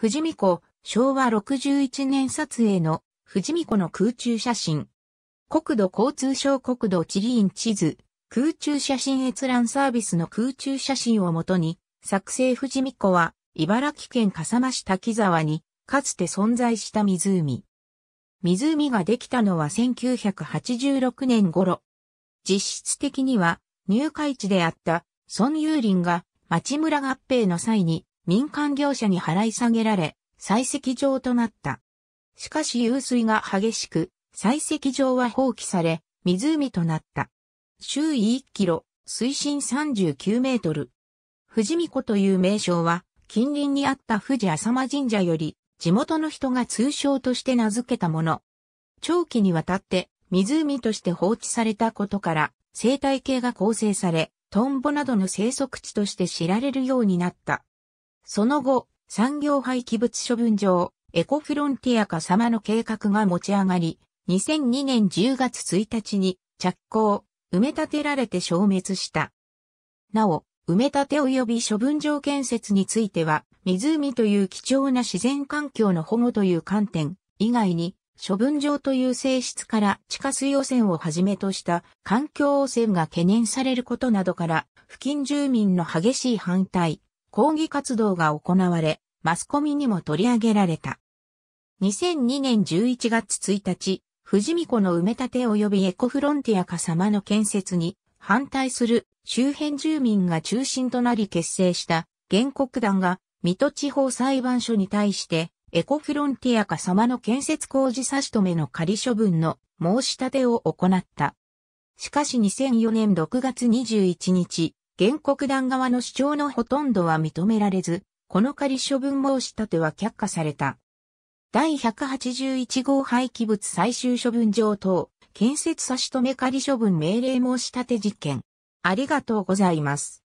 富士見湖、昭和61年撮影の富士見湖の空中写真。国土交通省国土地理院地図、空中写真閲覧サービスの空中写真をもとに、作成富士見湖は、茨城県笠間市滝沢に、かつて存在した湖。湖ができたのは1986年頃。実質的には、入会地であった、孫有林が、町村合併の際に、民間業者に払い下げられ、採石場となった。しかし湧水が激しく、採石場は放棄され、湖となった。周囲1キロ、水深39メートル。富士見湖という名称は、近隣にあった富士浅間神社より、地元の人が通称として名付けたもの。長期にわたって、湖として放置されたことから、生態系が構成され、トンボなどの生息地として知られるようになった。その後、産業廃棄物処分場、エコフロンティア化様の計画が持ち上がり、2002年10月1日に着工、埋め立てられて消滅した。なお、埋め立て及び処分場建設については、湖という貴重な自然環境の保護という観点以外に、処分場という性質から地下水汚染をはじめとした環境汚染が懸念されることなどから、付近住民の激しい反対、抗議活動が行われ、マスコミにも取り上げられた。2002年11月1日、富士見湖の埋め立て及びエコフロンティア化様の建設に反対する周辺住民が中心となり結成した原告団が水戸地方裁判所に対してエコフロンティア化様の建設工事差し止めの仮処分の申し立てを行った。しかし2004年6月21日、原告団側の主張のほとんどは認められず、この仮処分申し立ては却下された。第181号廃棄物最終処分場等、建設差し止め仮処分命令申し立て事件。ありがとうございます。